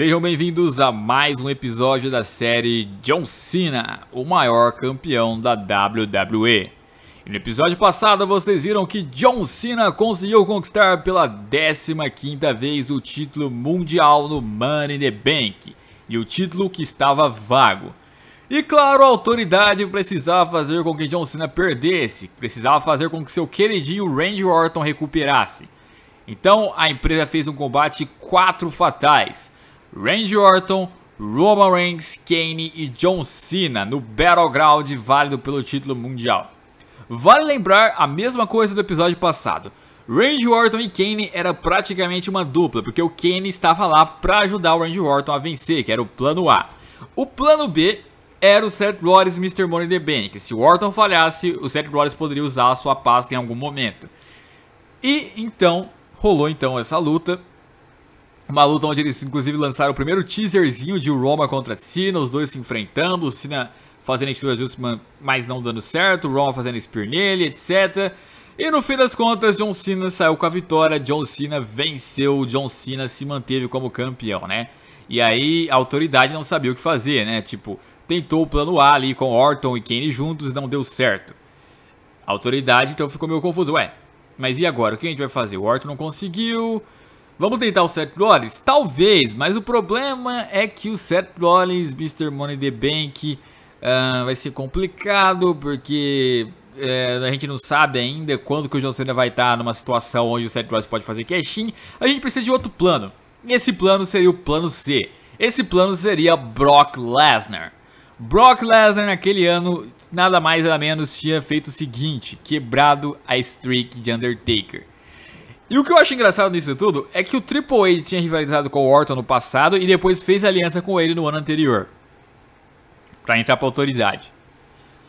Sejam bem-vindos a mais um episódio da série John Cena, o maior campeão da WWE. E no episódio passado vocês viram que John Cena conseguiu conquistar pela 15ª vez o título mundial no Money in the Bank, e o título que estava vago. E claro, a autoridade precisava fazer com que John Cena perdesse, precisava fazer com que seu queridinho Randy Orton recuperasse. Então a empresa fez um combate 4 fatais, Randy Orton, Roman Reigns, Kane e John Cena no Battleground válido pelo título mundial. Vale lembrar a mesma coisa do episódio passado. Randy Orton e Kane era praticamente uma dupla, porque o Kane estava lá para ajudar o Randy Orton a vencer, que era o plano A. O plano B era o Seth Rollins e Mr. Money in the Bank, se o Orton falhasse, o Seth Rollins poderia usar a sua pasta em algum momento. E então, rolou então essa luta, uma luta onde eles, inclusive, lançaram o primeiro teaserzinho de Roma contra Cena, os dois se enfrentando, o Cena fazendo atitude adjustment, mas não dando certo, o Roma fazendo spear nele, etc. E no fim das contas, John Cena saiu com a vitória, John Cena venceu, John Cena se manteve como campeão, né? E aí a autoridade não sabia o que fazer, né? Tipo, tentou o plano A ali com Orton e Kane juntos, não deu certo. A autoridade então ficou meio confuso, ué, mas e agora? O que a gente vai fazer? O Orton não conseguiu, Vamos tentar o Seth Rollins? Talvez, mas o problema é que o Seth Rollins, Mr. Money the Bank, uh, vai ser complicado, porque eh, a gente não sabe ainda quando que o John Cena vai estar numa situação onde o Seth Rollins pode fazer cash-in. A gente precisa de outro plano. E esse plano seria o plano C. Esse plano seria Brock Lesnar. Brock Lesnar naquele ano, nada mais nada menos, tinha feito o seguinte, quebrado a streak de Undertaker. E o que eu acho engraçado nisso tudo é que o Triple H tinha rivalizado com o Orton no passado e depois fez aliança com ele no ano anterior. Pra entrar pra autoridade.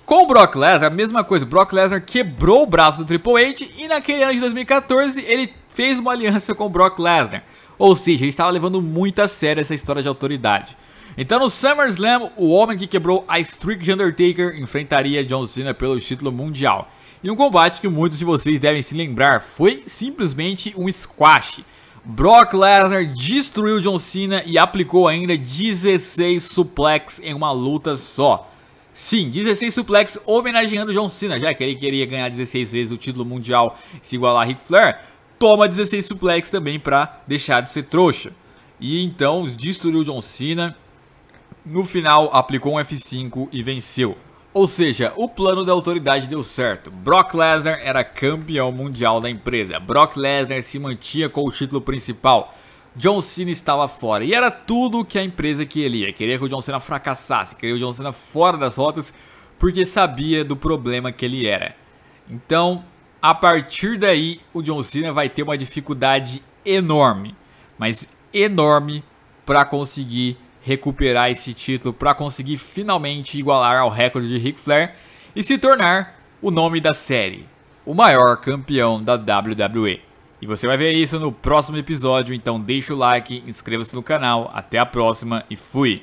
Com o Brock Lesnar, a mesma coisa. O Brock Lesnar quebrou o braço do Triple H e naquele ano de 2014 ele fez uma aliança com o Brock Lesnar. Ou seja, ele estava levando muito a sério essa história de autoridade. Então no SummerSlam, o homem que quebrou a streak de Undertaker enfrentaria John Cena pelo título mundial. E um combate que muitos de vocês devem se lembrar foi simplesmente um squash. Brock Lesnar destruiu John Cena e aplicou ainda 16 suplex em uma luta só. Sim, 16 suplex homenageando John Cena, já que ele queria ganhar 16 vezes o título mundial e se igualar a Ric Flair, toma 16 suplex também para deixar de ser trouxa. E então destruiu John Cena, no final aplicou um F5 e venceu. Ou seja, o plano da autoridade deu certo. Brock Lesnar era campeão mundial da empresa. Brock Lesnar se mantinha com o título principal. John Cena estava fora. E era tudo o que a empresa queria. Queria que o John Cena fracassasse, queria o John Cena fora das rotas, porque sabia do problema que ele era. Então, a partir daí, o John Cena vai ter uma dificuldade enorme, mas enorme para conseguir recuperar esse título para conseguir finalmente igualar ao recorde de Ric Flair e se tornar o nome da série, o maior campeão da WWE. E você vai ver isso no próximo episódio, então deixa o like, inscreva-se no canal, até a próxima e fui!